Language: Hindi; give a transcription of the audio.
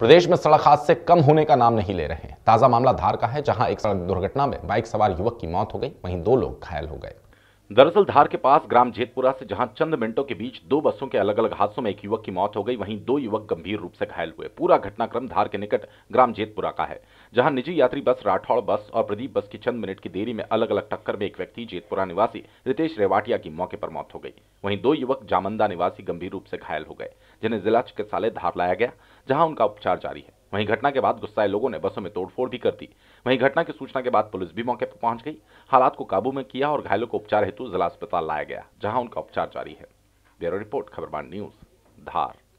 प्रदेश में सड़क हादसे कम होने का नाम नहीं ले रहे हैं ताज़ा मामला धार का है जहां एक सड़क दुर्घटना में बाइक सवार युवक की मौत हो गई वहीं दो लोग घायल हो गए दरअसल धार के पास ग्राम जेतपुरा से जहां चंद मिनटों के बीच दो बसों के अलग अलग हादसों में एक युवक की मौत हो गई वहीं दो युवक गंभीर रूप से घायल हुए पूरा घटनाक्रम धार के निकट ग्राम जेतपुरा का है जहां निजी यात्री बस राठौड़ बस और प्रदीप बस की चंद मिनट की देरी में अलग अलग टक्कर में एक व्यक्ति जेतपुरा निवासी रितेश रेवाटिया की मौके पर मौत हो गई वहीं दो युवक जामंदा निवासी गंभीर रूप से घायल हो गए जिन्हें जिला चिकित्सालय धार लाया गया जहां उनका उपचार जारी है वहीं घटना के बाद गुस्साए लोगों ने बसों में तोड़फोड़ भी कर दी वहीं घटना की सूचना के बाद पुलिस भी मौके पर पहुंच गई हालात को काबू में किया और घायलों को उपचार हेतु जिला अस्पताल लाया गया जहां उनका उपचार जारी है ब्यूरो रिपोर्ट खबरबान न्यूज धार